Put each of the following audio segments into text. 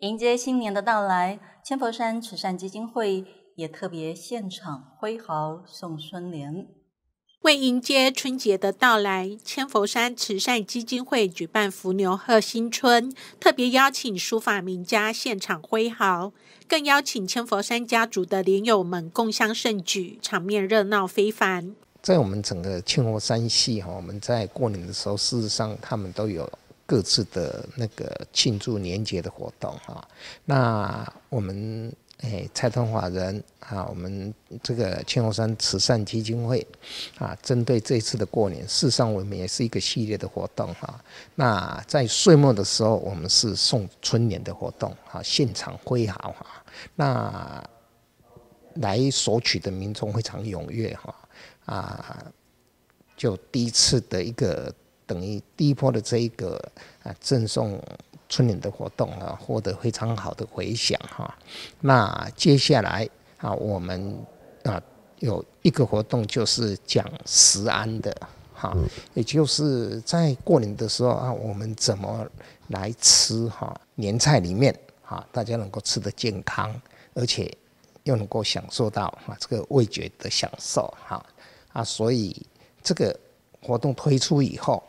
迎接新年的到来，千佛山慈善基金会也特别现场挥毫送春联。为迎接春节的到来，千佛山慈善基金会举办伏牛贺新春，特别邀请书法名家现场挥毫，更邀请千佛山家族的莲友们共襄盛举，场面热闹非凡。在我们整个千佛山系，哈，我们在过年的时候，事实上他们都有。各自的那个庆祝年节的活动啊，那我们诶，蔡同华人啊，我们这个青龙山慈善基金会啊，针对这次的过年，事实上我们也是一个系列的活动哈。那在岁末的时候，我们是送春联的活动啊，现场挥毫哈。那来索取的民众非常踊跃哈啊，就第一次的一个。等于低坡的这一个啊赠送春联的活动啊，获得非常好的回响哈。那接下来啊，我们啊有一个活动就是讲食安的哈，也就是在过年的时候啊，我们怎么来吃哈年菜里面哈，大家能够吃得健康，而且又能够享受到啊这个味觉的享受哈啊，所以这个活动推出以后。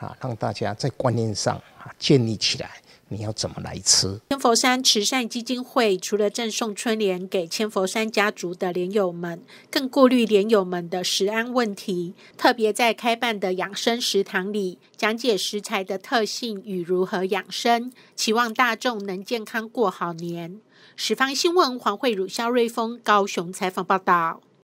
啊，让大家在观念上啊建立起来，你要怎么来吃？千佛山慈善基金会除了赠送春联给千佛山家族的莲友们，更顾虑莲友们的食安问题，特别在开办的养生食堂里讲解食材的特性与如何养生，期望大众能健康过好年。十方新闻黄慧如、肖瑞峰高雄采访报道。